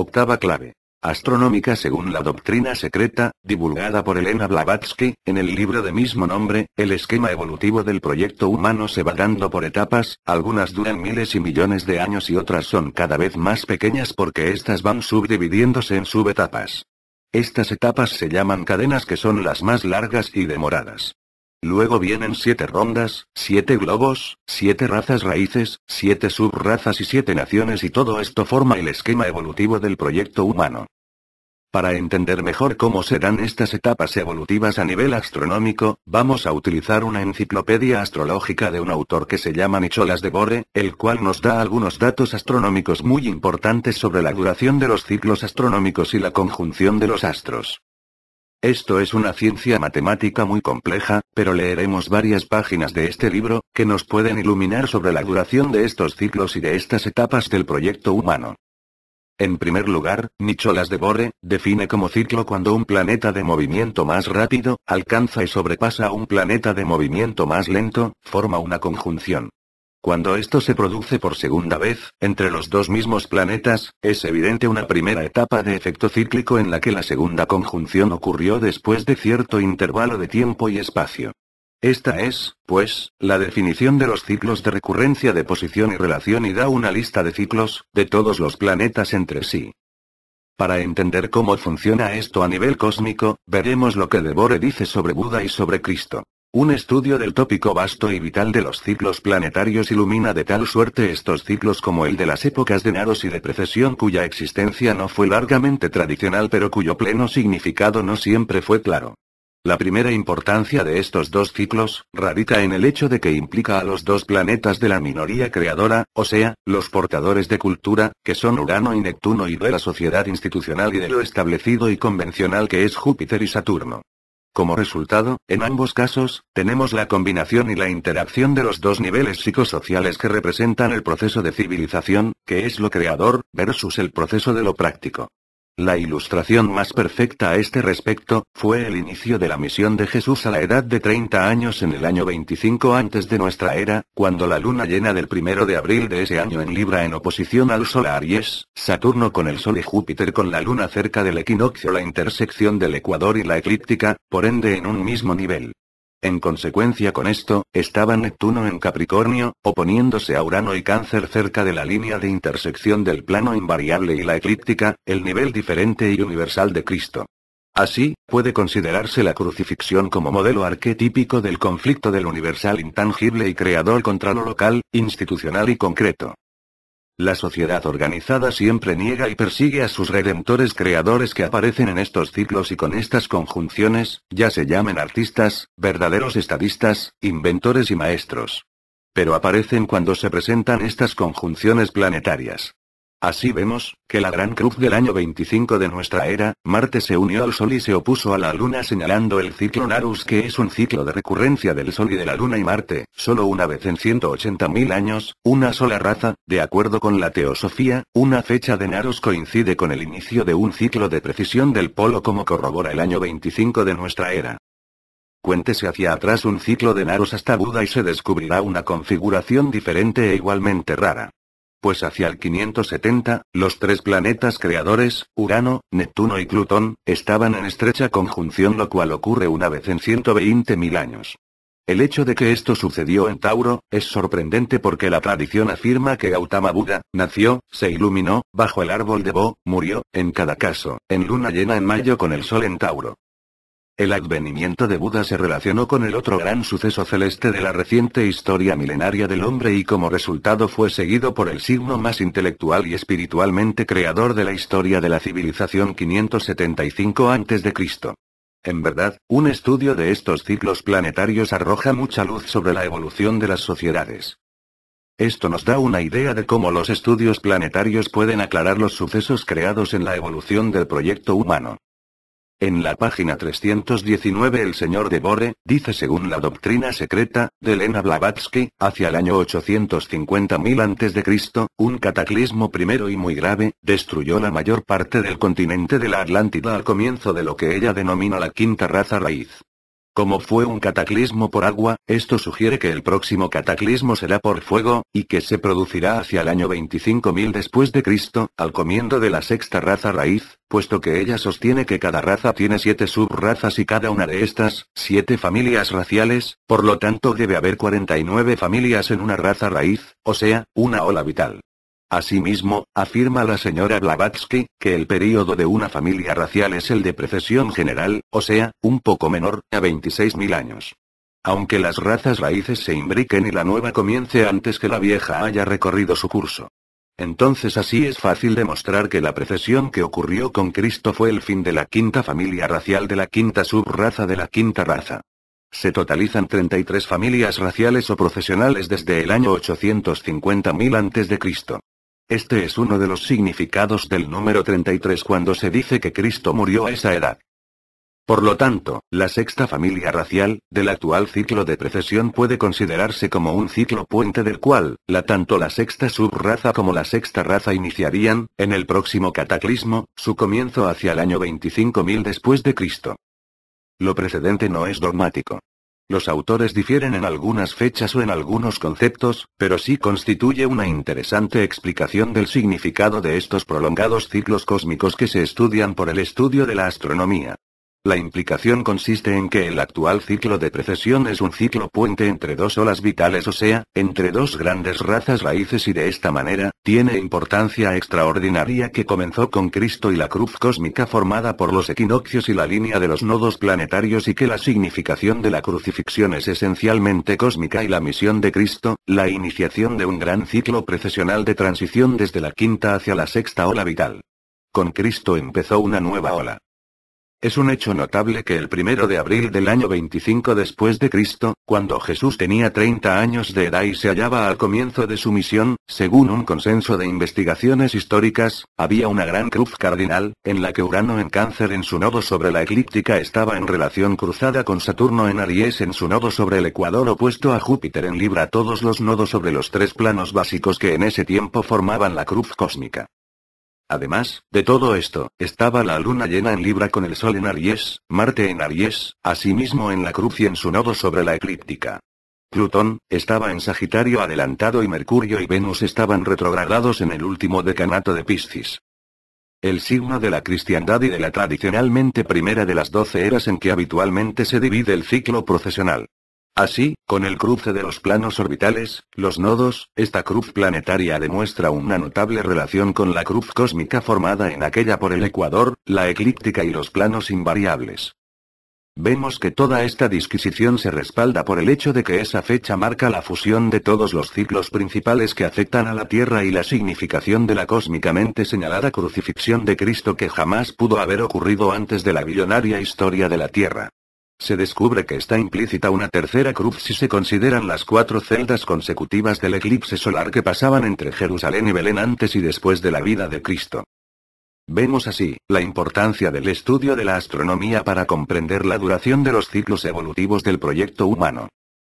Octava clave. Astronómica según la doctrina secreta, divulgada por Elena Blavatsky, en el libro de mismo nombre, el esquema evolutivo del proyecto humano se va dando por etapas, algunas duran miles y millones de años y otras son cada vez más pequeñas porque estas van subdividiéndose en subetapas. Estas etapas se llaman cadenas que son las más largas y demoradas. Luego vienen siete rondas, siete globos, siete razas raíces, siete subrazas y siete naciones y todo esto forma el esquema evolutivo del proyecto humano. Para entender mejor cómo serán estas etapas evolutivas a nivel astronómico, vamos a utilizar una enciclopedia astrológica de un autor que se llama Nicholas de Bore, el cual nos da algunos datos astronómicos muy importantes sobre la duración de los ciclos astronómicos y la conjunción de los astros. Esto es una ciencia matemática muy compleja, pero leeremos varias páginas de este libro, que nos pueden iluminar sobre la duración de estos ciclos y de estas etapas del proyecto humano. En primer lugar, Nicholas de Bore define como ciclo cuando un planeta de movimiento más rápido alcanza y sobrepasa a un planeta de movimiento más lento, forma una conjunción. Cuando esto se produce por segunda vez, entre los dos mismos planetas, es evidente una primera etapa de efecto cíclico en la que la segunda conjunción ocurrió después de cierto intervalo de tiempo y espacio. Esta es, pues, la definición de los ciclos de recurrencia de posición y relación y da una lista de ciclos, de todos los planetas entre sí. Para entender cómo funciona esto a nivel cósmico, veremos lo que Debore dice sobre Buda y sobre Cristo. Un estudio del tópico vasto y vital de los ciclos planetarios ilumina de tal suerte estos ciclos como el de las épocas de Naros y de precesión cuya existencia no fue largamente tradicional pero cuyo pleno significado no siempre fue claro. La primera importancia de estos dos ciclos, radica en el hecho de que implica a los dos planetas de la minoría creadora, o sea, los portadores de cultura, que son Urano y Neptuno y de la sociedad institucional y de lo establecido y convencional que es Júpiter y Saturno. Como resultado, en ambos casos, tenemos la combinación y la interacción de los dos niveles psicosociales que representan el proceso de civilización, que es lo creador, versus el proceso de lo práctico. La ilustración más perfecta a este respecto, fue el inicio de la misión de Jesús a la edad de 30 años en el año 25 antes de nuestra era, cuando la luna llena del primero de abril de ese año en Libra en oposición al Sol Aries, Saturno con el Sol y Júpiter con la luna cerca del equinoccio la intersección del Ecuador y la eclíptica, por ende en un mismo nivel. En consecuencia con esto, estaba Neptuno en Capricornio, oponiéndose a Urano y Cáncer cerca de la línea de intersección del plano invariable y la eclíptica, el nivel diferente y universal de Cristo. Así, puede considerarse la crucifixión como modelo arquetípico del conflicto del universal intangible y creador contra lo local, institucional y concreto. La sociedad organizada siempre niega y persigue a sus redentores creadores que aparecen en estos ciclos y con estas conjunciones, ya se llamen artistas, verdaderos estadistas, inventores y maestros. Pero aparecen cuando se presentan estas conjunciones planetarias. Así vemos, que la Gran Cruz del año 25 de nuestra era, Marte se unió al Sol y se opuso a la Luna señalando el ciclo Narus que es un ciclo de recurrencia del Sol y de la Luna y Marte, solo una vez en 180.000 años, una sola raza, de acuerdo con la teosofía, una fecha de Narus coincide con el inicio de un ciclo de precisión del polo como corrobora el año 25 de nuestra era. Cuéntese hacia atrás un ciclo de Narus hasta Buda y se descubrirá una configuración diferente e igualmente rara. Pues hacia el 570, los tres planetas creadores, Urano, Neptuno y Plutón, estaban en estrecha conjunción lo cual ocurre una vez en 120.000 años. El hecho de que esto sucedió en Tauro, es sorprendente porque la tradición afirma que Gautama Buda, nació, se iluminó, bajo el árbol de Bo, murió, en cada caso, en luna llena en mayo con el sol en Tauro. El advenimiento de Buda se relacionó con el otro gran suceso celeste de la reciente historia milenaria del hombre y como resultado fue seguido por el signo más intelectual y espiritualmente creador de la historia de la civilización 575 a.C. En verdad, un estudio de estos ciclos planetarios arroja mucha luz sobre la evolución de las sociedades. Esto nos da una idea de cómo los estudios planetarios pueden aclarar los sucesos creados en la evolución del proyecto humano. En la página 319 el señor de Bore, dice según la doctrina secreta, de Elena Blavatsky, hacia el año 850.000 a.C., un cataclismo primero y muy grave, destruyó la mayor parte del continente de la Atlántida al comienzo de lo que ella denomina la quinta raza raíz. Como fue un cataclismo por agua, esto sugiere que el próximo cataclismo será por fuego, y que se producirá hacia el año 25.000 después de Cristo, al comienzo de la sexta raza raíz, puesto que ella sostiene que cada raza tiene siete subrazas y cada una de estas, siete familias raciales, por lo tanto debe haber 49 familias en una raza raíz, o sea, una ola vital. Asimismo, afirma la señora Blavatsky, que el período de una familia racial es el de precesión general, o sea, un poco menor, a 26.000 años. Aunque las razas raíces se imbriquen y la nueva comience antes que la vieja haya recorrido su curso. Entonces así es fácil demostrar que la precesión que ocurrió con Cristo fue el fin de la quinta familia racial de la quinta subraza de la quinta raza. Se totalizan 33 familias raciales o profesionales desde el año 850.000 a.C. Este es uno de los significados del número 33 cuando se dice que Cristo murió a esa edad. Por lo tanto, la sexta familia racial, del actual ciclo de precesión puede considerarse como un ciclo puente del cual, la tanto la sexta subraza como la sexta raza iniciarían, en el próximo cataclismo, su comienzo hacia el año 25.000 después de Cristo. Lo precedente no es dogmático. Los autores difieren en algunas fechas o en algunos conceptos, pero sí constituye una interesante explicación del significado de estos prolongados ciclos cósmicos que se estudian por el estudio de la astronomía. La implicación consiste en que el actual ciclo de precesión es un ciclo puente entre dos olas vitales, o sea, entre dos grandes razas raíces y de esta manera, tiene importancia extraordinaria que comenzó con Cristo y la cruz cósmica formada por los equinoccios y la línea de los nodos planetarios y que la significación de la crucifixión es esencialmente cósmica y la misión de Cristo, la iniciación de un gran ciclo precesional de transición desde la quinta hacia la sexta ola vital. Con Cristo empezó una nueva ola. Es un hecho notable que el primero de abril del año 25 después de Cristo, cuando Jesús tenía 30 años de edad y se hallaba al comienzo de su misión, según un consenso de investigaciones históricas, había una gran cruz cardinal, en la que Urano en Cáncer en su nodo sobre la eclíptica estaba en relación cruzada con Saturno en Aries en su nodo sobre el ecuador opuesto a Júpiter en Libra todos los nodos sobre los tres planos básicos que en ese tiempo formaban la cruz cósmica. Además, de todo esto, estaba la luna llena en Libra con el Sol en Aries, Marte en Aries, asimismo en la cruz y en su nodo sobre la eclíptica. Plutón, estaba en Sagitario adelantado y Mercurio y Venus estaban retrogradados en el último decanato de Piscis. El signo de la cristiandad y de la tradicionalmente primera de las doce eras en que habitualmente se divide el ciclo procesional. Así, con el cruce de los planos orbitales, los nodos, esta cruz planetaria demuestra una notable relación con la cruz cósmica formada en aquella por el ecuador, la eclíptica y los planos invariables. Vemos que toda esta disquisición se respalda por el hecho de que esa fecha marca la fusión de todos los ciclos principales que afectan a la Tierra y la significación de la cósmicamente señalada crucifixión de Cristo que jamás pudo haber ocurrido antes de la billonaria historia de la Tierra. Se descubre que está implícita una tercera cruz si se consideran las cuatro celdas consecutivas del eclipse solar que pasaban entre Jerusalén y Belén antes y después de la vida de Cristo. Vemos así, la importancia del estudio de la astronomía para comprender la duración de los ciclos evolutivos del proyecto humano.